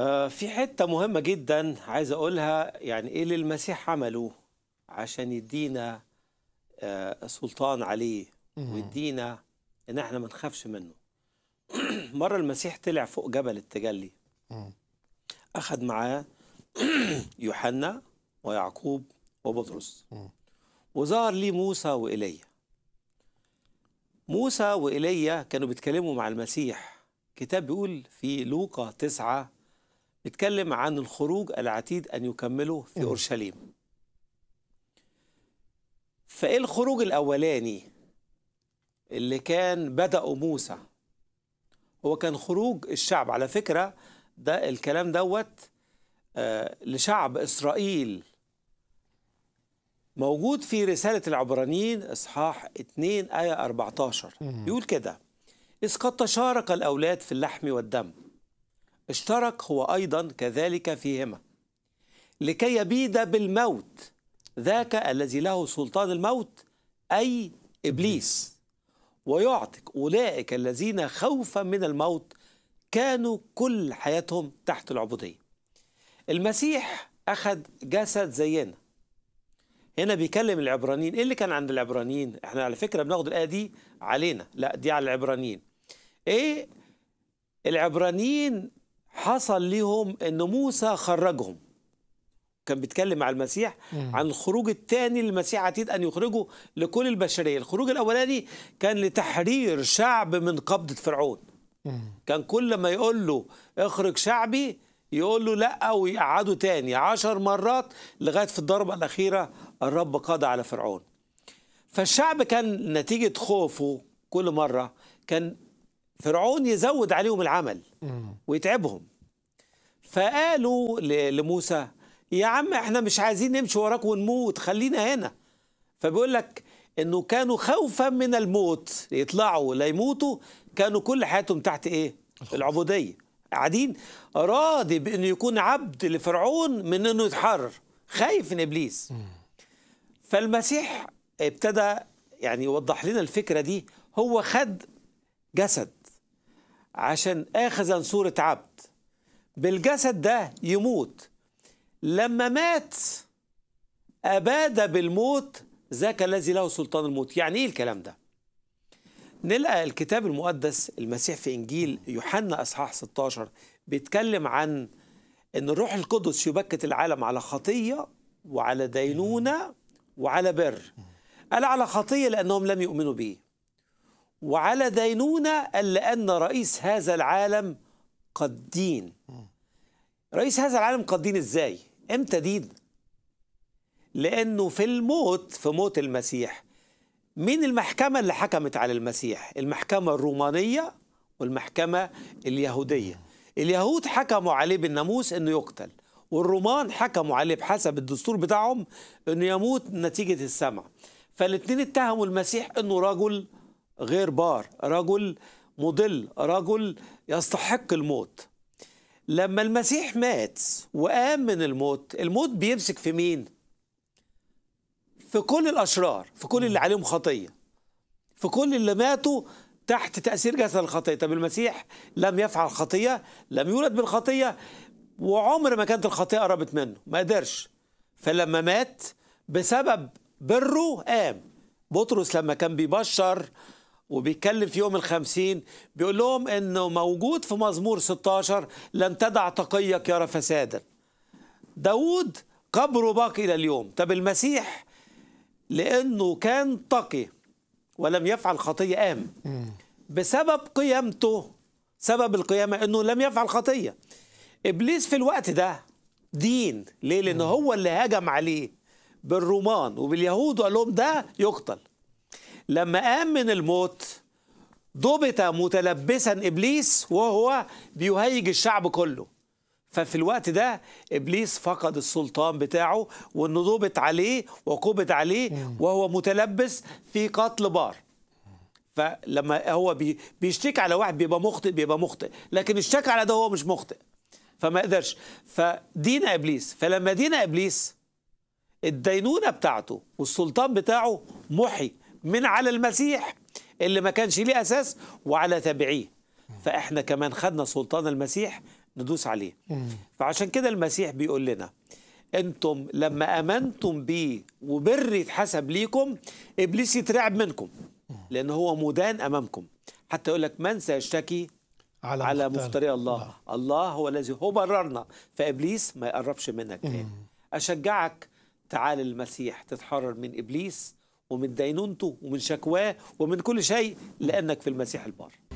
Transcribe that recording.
آه، في حتة مهمة جدا عايز أقولها يعني إيه اللي المسيح عمله عشان يدينا آه، سلطان عليه ويدينا إن إحنا ما نخافش منه مرة المسيح طلع فوق جبل التجلي أخذ معاه يوحنا ويعقوب وبطرس وظهر ليه موسى وإيليا موسى وإيليا كانوا بيتكلموا مع المسيح كتاب بيقول في لوقا تسعة بيتكلم عن الخروج العتيد أن يكمله في أورشليم فإيه الخروج الأولاني اللي كان بدأه موسى هو كان خروج الشعب على فكرة ده الكلام دوت آه، لشعب إسرائيل موجود في رسالة العبرانيين إصحاح 2 آية 14 بيقول كده إذ قد تشارك الأولاد في اللحم والدم اشترك هو أيضا كذلك فيهما لكي يبيد بالموت ذاك الذي له سلطان الموت أي إبليس ويعتق أولئك الذين خوفا من الموت كانوا كل حياتهم تحت العبودية المسيح أخذ جسد زينا هنا بيكلم العبرانيين ايه اللي كان عند العبرانيين احنا على فكره بناخد الايه دي علينا لا دي على العبرانيين ايه العبرانيين حصل ليهم ان موسى خرجهم كان بيتكلم مع المسيح عن الخروج الثاني المسيح عتيد ان يخرجه لكل البشريه الخروج الاولاني كان لتحرير شعب من قبضه فرعون كان كل ما يقول له اخرج شعبي يقول له لا ويقعده تاني عشر مرات لغايه في الضربه الاخيره الرب قضى على فرعون فالشعب كان نتيجه خوفه كل مره كان فرعون يزود عليهم العمل ويتعبهم فقالوا لموسى يا عم احنا مش عايزين نمشي وراك ونموت خلينا هنا فبيقول لك انه كانوا خوفا من الموت يطلعوا لا يموتوا كانوا كل حياتهم تحت ايه العبوديه قاعدين راضي بانه يكون عبد لفرعون من انه يتحرر خايف من ابليس فالمسيح ابتدى يعني يوضح لنا الفكره دي هو خد جسد عشان اخذا صورة عبد بالجسد ده يموت لما مات أباد بالموت ذاك الذي له سلطان الموت يعني إيه الكلام ده نلقى الكتاب المقدس المسيح في إنجيل يوحنا أصحاح 16 بيتكلم عن أن الروح القدس يبكت العالم على خطية وعلى دينونة وعلى بر قال على خطية لأنهم لم يؤمنوا بيه وعلى دينونة ألا أن رئيس هذا العالم قد دين رئيس هذا العالم قد دين إزاي؟ إمتى دين؟ لأنه في الموت في موت المسيح مين المحكمة اللي حكمت على المسيح؟ المحكمة الرومانية والمحكمة اليهودية اليهود حكموا عليه بالناموس أنه يقتل والرومان حكموا عليه بحسب الدستور بتاعهم أنه يموت نتيجة السمع فالاثنين اتهموا المسيح أنه رجل غير بار رجل مضل رجل يستحق الموت لما المسيح مات وقام من الموت الموت بيمسك في مين في كل الاشرار في كل اللي عليهم خطيه في كل اللي ماتوا تحت تاثير جسد الخطيه طب المسيح لم يفعل خطيه لم يولد بالخطيه وعمر ما كانت الخطيه قربت منه ما قدرش فلما مات بسبب بره قام بطرس لما كان بيبشر وبيتكلم في يوم الخمسين بيقول لهم انه موجود في مزمور 16 لن تدع تقيك يرى فسادا داود قبره باقي الى اليوم طب المسيح لانه كان تقي ولم يفعل خطيه قام بسبب قيامته سبب القيامه انه لم يفعل خطيه ابليس في الوقت ده دين ليه لان هو اللي هجم عليه بالرومان وباليهود وقال لهم ده يقتل لما قام من الموت ضبط متلبسا ابليس وهو بيهيج الشعب كله ففي الوقت ده ابليس فقد السلطان بتاعه وانه ضبط عليه وقبض عليه وهو متلبس في قتل بار فلما هو بيشتكي على واحد بيبقى مخطئ بيبقى مخطئ لكن اشتكى على ده هو مش مخطئ فما قدرش فدينا ابليس فلما دينا ابليس الدينونه بتاعته والسلطان بتاعه محي من على المسيح اللي ما كانش ليه أساس وعلى تابعيه فإحنا كمان خدنا سلطان المسيح ندوس عليه فعشان كده المسيح بيقول لنا انتم لما امنتم بي وبر يتحسب ليكم ابليس يترعب منكم لان هو مدان امامكم حتى يقول لك من سيشتكي على, على مفتري الله. الله الله هو الذي هو بررنا فابليس ما يقربش منك تاني اشجعك تعال المسيح تتحرر من ابليس ومن دينونته ومن شكواه ومن كل شيء لأنك في المسيح البار